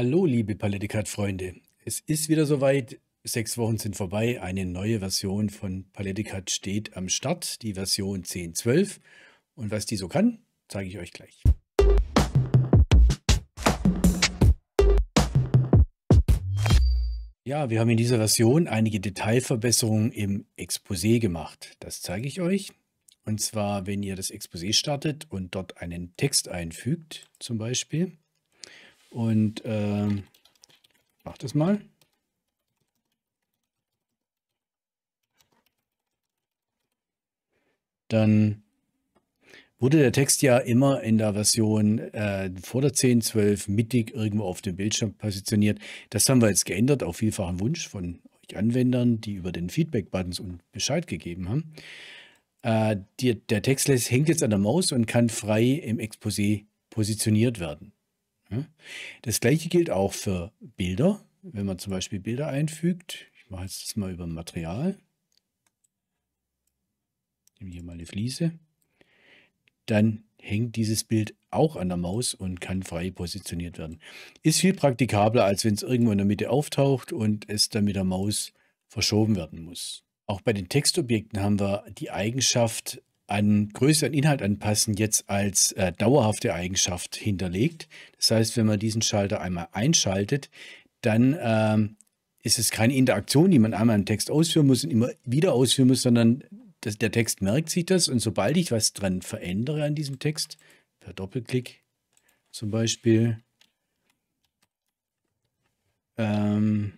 Hallo, liebe Palettikat-Freunde. Es ist wieder soweit. Sechs Wochen sind vorbei. Eine neue Version von Palettikat steht am Start, die Version 10.12. Und was die so kann, zeige ich euch gleich. Ja, wir haben in dieser Version einige Detailverbesserungen im Exposé gemacht. Das zeige ich euch. Und zwar, wenn ihr das Exposé startet und dort einen Text einfügt, zum Beispiel und äh, mach das mal. Dann wurde der Text ja immer in der Version äh, vor der 10.12 mittig irgendwo auf dem Bildschirm positioniert. Das haben wir jetzt geändert auf vielfachen Wunsch von euch Anwendern, die über den Feedback-Buttons und Bescheid gegeben haben. Äh, die, der Text hängt jetzt an der Maus und kann frei im Exposé positioniert werden. Das gleiche gilt auch für Bilder. Wenn man zum Beispiel Bilder einfügt, ich mache jetzt das mal über Material, nehme hier mal eine Fliese, dann hängt dieses Bild auch an der Maus und kann frei positioniert werden. Ist viel praktikabler, als wenn es irgendwo in der Mitte auftaucht und es dann mit der Maus verschoben werden muss. Auch bei den Textobjekten haben wir die Eigenschaft, einen größeren Inhalt anpassen jetzt als äh, dauerhafte Eigenschaft hinterlegt. Das heißt, wenn man diesen Schalter einmal einschaltet, dann ähm, ist es keine Interaktion, die man einmal im Text ausführen muss und immer wieder ausführen muss, sondern das, der Text merkt sich das und sobald ich was dran verändere an diesem Text, per Doppelklick zum Beispiel, ähm,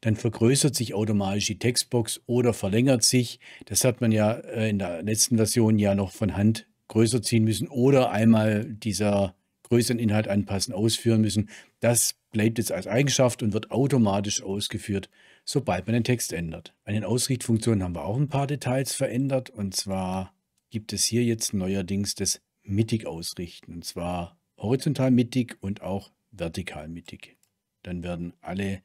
dann vergrößert sich automatisch die Textbox oder verlängert sich. Das hat man ja äh, in der letzten Version ja noch von Hand größer ziehen müssen oder einmal dieser größeren Inhalt anpassen, ausführen müssen. Das bleibt jetzt als Eigenschaft und wird automatisch ausgeführt, sobald man den Text ändert. Bei den Ausrichtfunktionen haben wir auch ein paar Details verändert und zwar gibt es hier jetzt neuerdings das mittig ausrichten und zwar horizontal mittig und auch vertikal mittig. Dann werden alle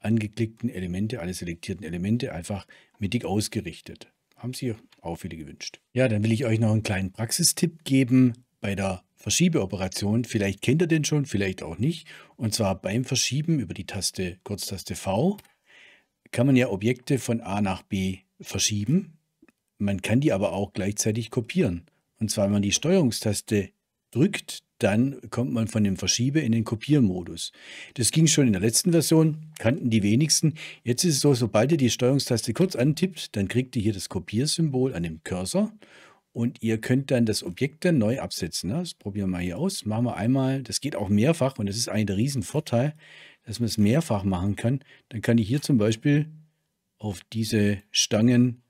angeklickten Elemente, alle selektierten Elemente einfach mittig ausgerichtet. Haben Sie auch viele gewünscht. Ja, dann will ich euch noch einen kleinen Praxistipp geben bei der Verschiebeoperation. Vielleicht kennt ihr den schon, vielleicht auch nicht. Und zwar beim Verschieben über die Taste, Kurztaste V, kann man ja Objekte von A nach B verschieben. Man kann die aber auch gleichzeitig kopieren. Und zwar, wenn man die Steuerungstaste drückt, dann kommt man von dem Verschiebe in den Kopiermodus. Das ging schon in der letzten Version, kannten die wenigsten. Jetzt ist es so, sobald ihr die Steuerungstaste kurz antippt, dann kriegt ihr hier das Kopiersymbol an dem Cursor und ihr könnt dann das Objekt dann neu absetzen. Ne? Das probieren wir mal hier aus. Machen wir einmal, das geht auch mehrfach und das ist eigentlich der Riesenvorteil, dass man es mehrfach machen kann. Dann kann ich hier zum Beispiel auf diese Stangen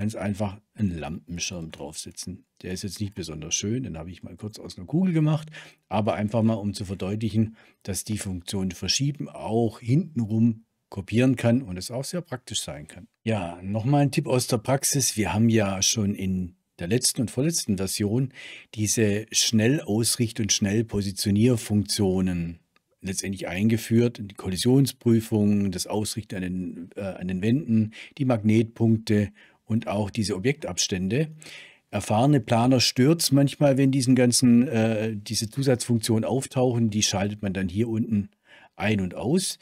ganz einfach einen Lampenschirm draufsetzen. Der ist jetzt nicht besonders schön, den habe ich mal kurz aus einer Kugel gemacht, aber einfach mal, um zu verdeutlichen, dass die Funktion Verschieben auch hintenrum kopieren kann und es auch sehr praktisch sein kann. Ja, nochmal ein Tipp aus der Praxis. Wir haben ja schon in der letzten und vorletzten Version diese Schnellausricht- und Schnellpositionierfunktionen letztendlich eingeführt. Die Kollisionsprüfung, das Ausrichten an den, äh, an den Wänden, die Magnetpunkte und auch diese Objektabstände. Erfahrene Planer stört es manchmal, wenn diesen ganzen, äh, diese Zusatzfunktionen auftauchen. Die schaltet man dann hier unten ein und aus.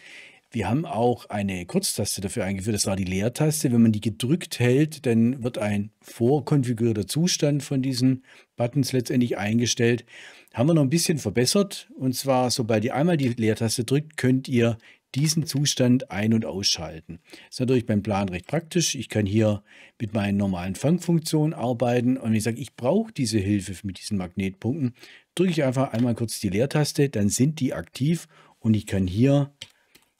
Wir haben auch eine Kurztaste dafür eingeführt, das war die Leertaste. Wenn man die gedrückt hält, dann wird ein vorkonfigurierter Zustand von diesen Buttons letztendlich eingestellt. Haben wir noch ein bisschen verbessert. Und zwar, sobald ihr einmal die Leertaste drückt, könnt ihr diesen Zustand ein- und ausschalten. Das ist natürlich beim Plan recht praktisch. Ich kann hier mit meinen normalen Fangfunktionen arbeiten und wenn ich sage, ich brauche diese Hilfe mit diesen Magnetpunkten, drücke ich einfach einmal kurz die Leertaste, dann sind die aktiv und ich kann hier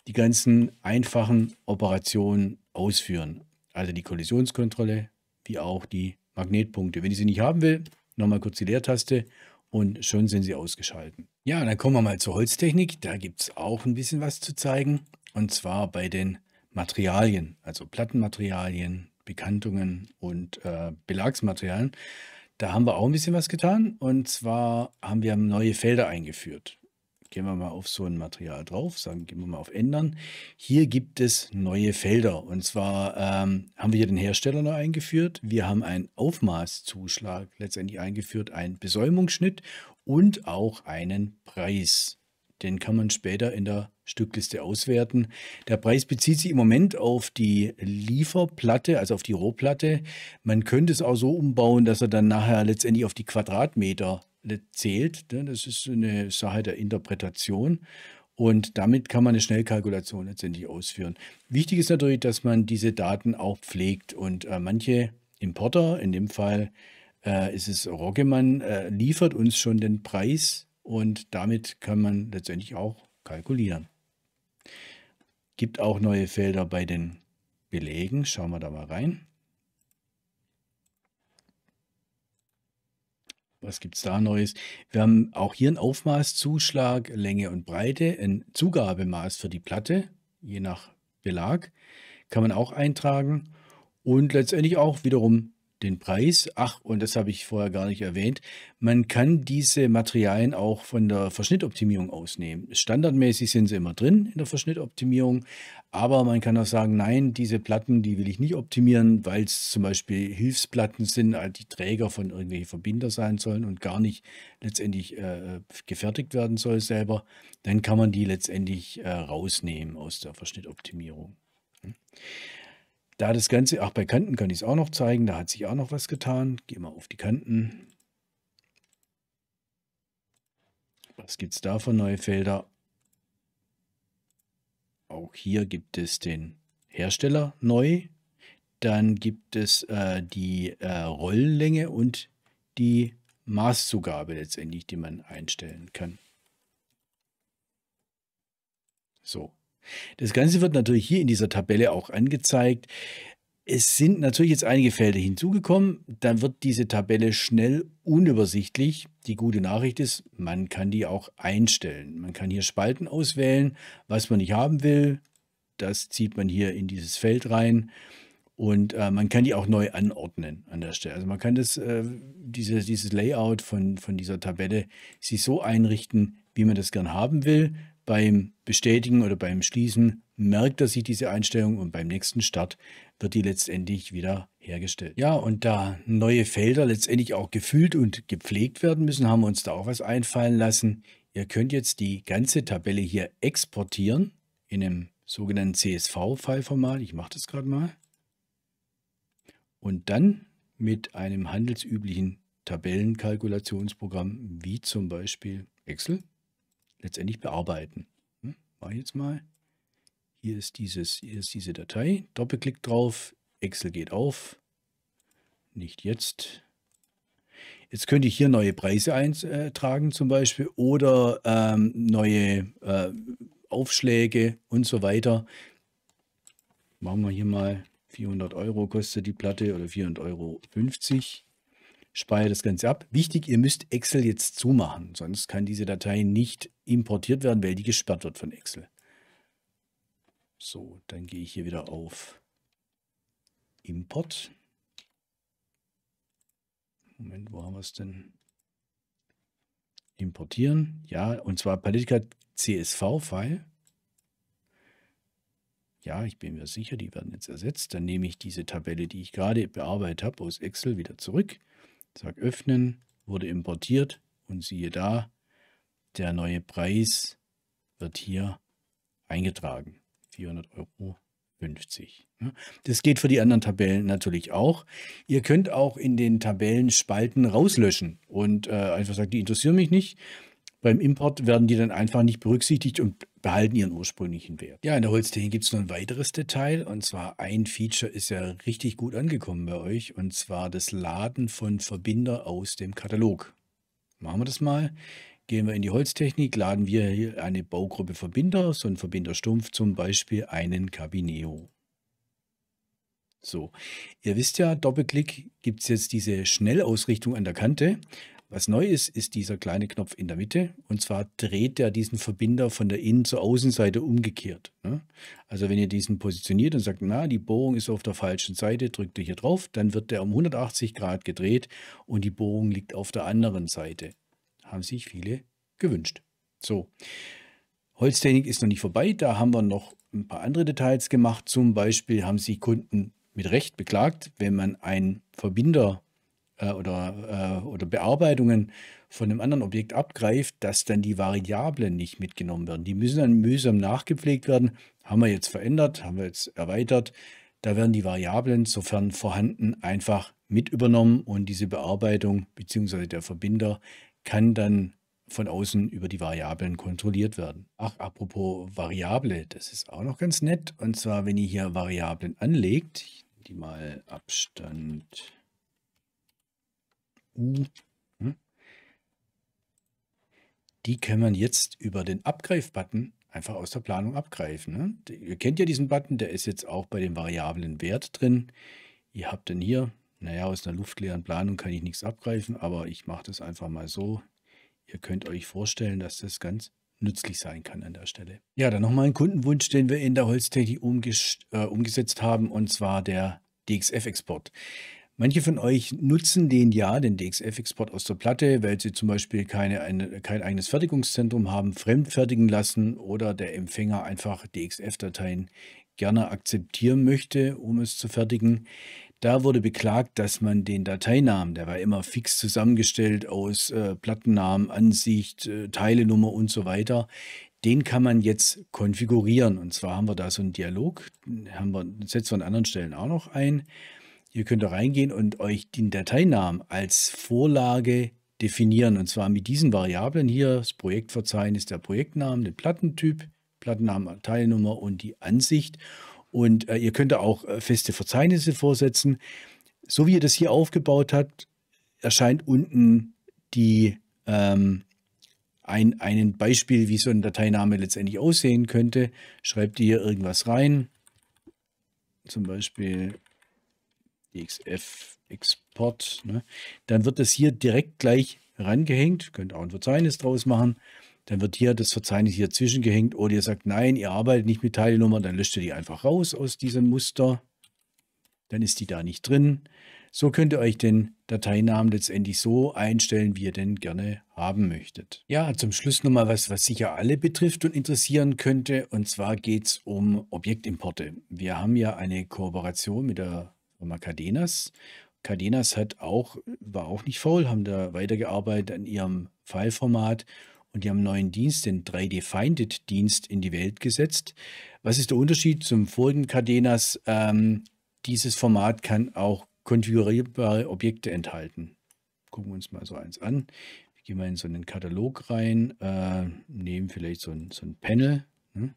die ganzen einfachen Operationen ausführen. Also die Kollisionskontrolle wie auch die Magnetpunkte. Wenn ich sie nicht haben will, nochmal kurz die Leertaste und schon sind sie ausgeschalten. Ja, dann kommen wir mal zur Holztechnik. Da gibt es auch ein bisschen was zu zeigen. Und zwar bei den Materialien, also Plattenmaterialien, Bekantungen und äh, Belagsmaterialien. Da haben wir auch ein bisschen was getan. Und zwar haben wir neue Felder eingeführt. Gehen wir mal auf so ein Material drauf, sagen, gehen wir mal auf Ändern. Hier gibt es neue Felder. Und zwar ähm, haben wir hier den Hersteller neu eingeführt. Wir haben einen Aufmaßzuschlag letztendlich eingeführt, einen Besäumungsschnitt und auch einen Preis. Den kann man später in der Stückliste auswerten. Der Preis bezieht sich im Moment auf die Lieferplatte, also auf die Rohplatte. Man könnte es auch so umbauen, dass er dann nachher letztendlich auf die Quadratmeter Ne, zählt. Ne? Das ist eine Sache der Interpretation. Und damit kann man eine Schnellkalkulation letztendlich ausführen. Wichtig ist natürlich, dass man diese Daten auch pflegt. Und äh, manche Importer, in dem Fall äh, ist es Roggemann, äh, liefert uns schon den Preis und damit kann man letztendlich auch kalkulieren. Gibt auch neue Felder bei den Belegen. Schauen wir da mal rein. Was gibt es da Neues? Wir haben auch hier einen Aufmaßzuschlag, Länge und Breite, ein Zugabemaß für die Platte, je nach Belag, kann man auch eintragen und letztendlich auch wiederum den Preis. Ach, und das habe ich vorher gar nicht erwähnt. Man kann diese Materialien auch von der Verschnittoptimierung ausnehmen. Standardmäßig sind sie immer drin in der Verschnittoptimierung, aber man kann auch sagen, nein, diese Platten, die will ich nicht optimieren, weil es zum Beispiel Hilfsplatten sind, äh, die Träger von irgendwelchen Verbinder sein sollen und gar nicht letztendlich äh, äh, gefertigt werden soll selber. Dann kann man die letztendlich äh, rausnehmen aus der Verschnittoptimierung. Hm. Da das Ganze, auch bei Kanten kann ich es auch noch zeigen, da hat sich auch noch was getan. Gehen wir auf die Kanten. Was gibt es da für neue Felder? Auch hier gibt es den Hersteller neu. Dann gibt es äh, die äh, Rolllänge und die Maßzugabe letztendlich, die man einstellen kann. So, das Ganze wird natürlich hier in dieser Tabelle auch angezeigt. Es sind natürlich jetzt einige Felder hinzugekommen, dann wird diese Tabelle schnell unübersichtlich. Die gute Nachricht ist, man kann die auch einstellen. Man kann hier Spalten auswählen, was man nicht haben will. Das zieht man hier in dieses Feld rein und äh, man kann die auch neu anordnen an der Stelle. Also man kann das, äh, diese, dieses Layout von, von dieser Tabelle sich so einrichten, wie man das gern haben will. Beim Bestätigen oder beim Schließen merkt er sich diese Einstellung und beim nächsten Start wird die letztendlich wieder hergestellt. Ja, und da neue Felder letztendlich auch gefüllt und gepflegt werden müssen, haben wir uns da auch was einfallen lassen. Ihr könnt jetzt die ganze Tabelle hier exportieren in einem sogenannten CSV-File-Format. Ich mache das gerade mal. Und dann mit einem handelsüblichen Tabellenkalkulationsprogramm wie zum Beispiel Excel letztendlich bearbeiten. Hm, Mache ich jetzt mal. Hier ist, dieses, hier ist diese Datei. Doppelklick drauf. Excel geht auf. Nicht jetzt. Jetzt könnte ich hier neue Preise eintragen zum Beispiel oder ähm, neue äh, Aufschläge und so weiter. Machen wir hier mal 400 Euro kostet die Platte oder 400,50 Euro. 50 speichere das Ganze ab. Wichtig, ihr müsst Excel jetzt zumachen, sonst kann diese Datei nicht importiert werden, weil die gesperrt wird von Excel. So, dann gehe ich hier wieder auf Import. Moment, wo haben wir es denn? Importieren, ja, und zwar Politica CSV-File. Ja, ich bin mir sicher, die werden jetzt ersetzt. Dann nehme ich diese Tabelle, die ich gerade bearbeitet habe, aus Excel wieder zurück Sag öffnen, wurde importiert und siehe da, der neue Preis wird hier eingetragen. 400,50 Euro. Ne? Das geht für die anderen Tabellen natürlich auch. Ihr könnt auch in den Tabellen Spalten rauslöschen und äh, einfach sagen, die interessieren mich nicht. Beim Import werden die dann einfach nicht berücksichtigt und behalten ihren ursprünglichen Wert. Ja, in der Holztechnik gibt es noch ein weiteres Detail und zwar ein Feature ist ja richtig gut angekommen bei euch und zwar das Laden von Verbinder aus dem Katalog. Machen wir das mal. Gehen wir in die Holztechnik, laden wir hier eine Baugruppe Verbinder, so ein Verbinderstumpf, zum Beispiel einen Cabineo. So, ihr wisst ja, Doppelklick gibt es jetzt diese Schnellausrichtung an der Kante. Was neu ist, ist dieser kleine Knopf in der Mitte. Und zwar dreht er diesen Verbinder von der Innen- zur Außenseite umgekehrt. Ne? Also wenn ihr diesen positioniert und sagt, na, die Bohrung ist auf der falschen Seite, drückt ihr hier drauf, dann wird der um 180 Grad gedreht und die Bohrung liegt auf der anderen Seite. Haben sich viele gewünscht. So, Holztechnik ist noch nicht vorbei. Da haben wir noch ein paar andere Details gemacht. Zum Beispiel haben sich Kunden mit Recht beklagt, wenn man einen Verbinder äh, oder, äh, oder Bearbeitungen von einem anderen Objekt abgreift, dass dann die Variablen nicht mitgenommen werden. Die müssen dann mühsam nachgepflegt werden. Haben wir jetzt verändert, haben wir jetzt erweitert. Da werden die Variablen, sofern vorhanden, einfach mit übernommen und diese Bearbeitung bzw. der Verbinder kann dann von außen über die Variablen kontrolliert werden. Ach, apropos Variable, das ist auch noch ganz nett. Und zwar, wenn ihr hier Variablen anlegt, die mal Abstand hm? Die kann man jetzt über den Abgreif-Button einfach aus der Planung abgreifen. Ne? Ihr kennt ja diesen Button, der ist jetzt auch bei dem variablen Wert drin. Ihr habt dann hier, naja, aus einer luftleeren Planung kann ich nichts abgreifen, aber ich mache das einfach mal so. Ihr könnt euch vorstellen, dass das ganz nützlich sein kann an der Stelle. Ja, dann nochmal ein Kundenwunsch, den wir in der Holztechnik äh, umgesetzt haben, und zwar der DXF-Export. Manche von euch nutzen den ja, den DXF-Export aus der Platte, weil sie zum Beispiel keine, eine, kein eigenes Fertigungszentrum haben, fremdfertigen lassen oder der Empfänger einfach DXF-Dateien gerne akzeptieren möchte, um es zu fertigen. Da wurde beklagt, dass man den Dateinamen, der war immer fix zusammengestellt aus äh, Plattennamen, Ansicht, äh, Teilenummer und so weiter, den kann man jetzt konfigurieren. Und zwar haben wir da so einen Dialog, haben wir, setzen wir an anderen Stellen auch noch ein. Ihr könnt da reingehen und euch den Dateinamen als Vorlage definieren. Und zwar mit diesen Variablen hier, das Projektverzeichnis, der Projektname, den Plattentyp, Plattennamen, Teilnummer und die Ansicht. Und äh, ihr könnt da auch äh, feste Verzeichnisse vorsetzen. So wie ihr das hier aufgebaut habt, erscheint unten die, ähm, ein, ein Beispiel, wie so ein Dateiname letztendlich aussehen könnte. Schreibt ihr hier irgendwas rein, zum Beispiel DXF Export, ne? dann wird das hier direkt gleich rangehängt. Könnt auch ein Verzeichnis draus machen. Dann wird hier das Verzeichnis hier zwischengehängt oder ihr sagt, nein, ihr arbeitet nicht mit Teilnummer, dann löscht ihr die einfach raus aus diesem Muster. Dann ist die da nicht drin. So könnt ihr euch den Dateinamen letztendlich so einstellen, wie ihr den gerne haben möchtet. Ja, zum Schluss nochmal was, was sicher alle betrifft und interessieren könnte. Und zwar geht es um Objektimporte. Wir haben ja eine Kooperation mit der Oma Cardenas. Cardenas hat auch, war auch nicht faul, haben da weitergearbeitet an ihrem Fallformat und die haben einen neuen Dienst, den 3D-Finded-Dienst, in die Welt gesetzt. Was ist der Unterschied zum vorigen Cardenas? Ähm, dieses Format kann auch konfigurierbare Objekte enthalten. Gucken wir uns mal so eins an. Wir gehen mal in so einen Katalog rein, äh, nehmen vielleicht so ein, so ein Panel. Hm?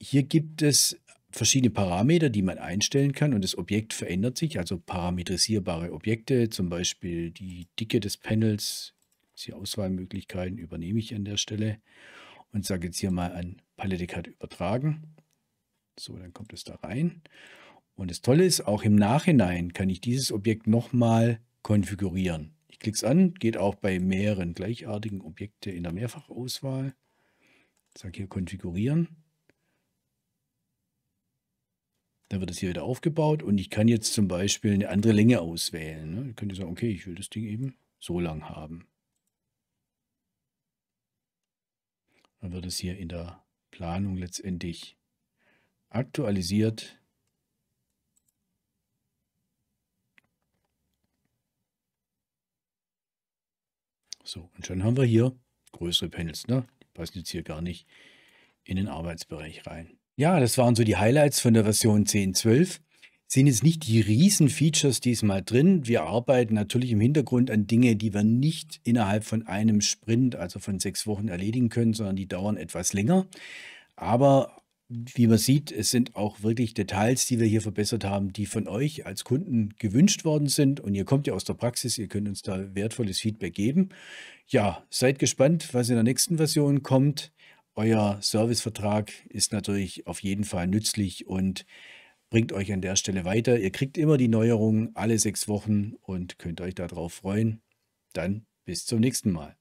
Hier gibt es verschiedene Parameter, die man einstellen kann und das Objekt verändert sich, also parametrisierbare Objekte, zum Beispiel die Dicke des Panels, die Auswahlmöglichkeiten übernehme ich an der Stelle und sage jetzt hier mal an Palette Cut übertragen. So, dann kommt es da rein. Und das Tolle ist, auch im Nachhinein kann ich dieses Objekt nochmal konfigurieren. Ich klicke es an, geht auch bei mehreren gleichartigen Objekten in der Mehrfachauswahl. Sage hier konfigurieren. Dann wird es hier wieder aufgebaut und ich kann jetzt zum Beispiel eine andere Länge auswählen. Ne? Ich könnte sagen, okay, ich will das Ding eben so lang haben. Dann wird es hier in der Planung letztendlich aktualisiert. So, und schon haben wir hier größere Panels. Ne? Die passen jetzt hier gar nicht in den Arbeitsbereich rein. Ja, das waren so die Highlights von der Version 10.12. Sind jetzt nicht die riesen Features diesmal drin. Wir arbeiten natürlich im Hintergrund an Dinge, die wir nicht innerhalb von einem Sprint, also von sechs Wochen erledigen können, sondern die dauern etwas länger. Aber wie man sieht, es sind auch wirklich Details, die wir hier verbessert haben, die von euch als Kunden gewünscht worden sind. Und ihr kommt ja aus der Praxis, ihr könnt uns da wertvolles Feedback geben. Ja, seid gespannt, was in der nächsten Version kommt. Euer Servicevertrag ist natürlich auf jeden Fall nützlich und bringt euch an der Stelle weiter. Ihr kriegt immer die Neuerungen alle sechs Wochen und könnt euch darauf freuen. Dann bis zum nächsten Mal.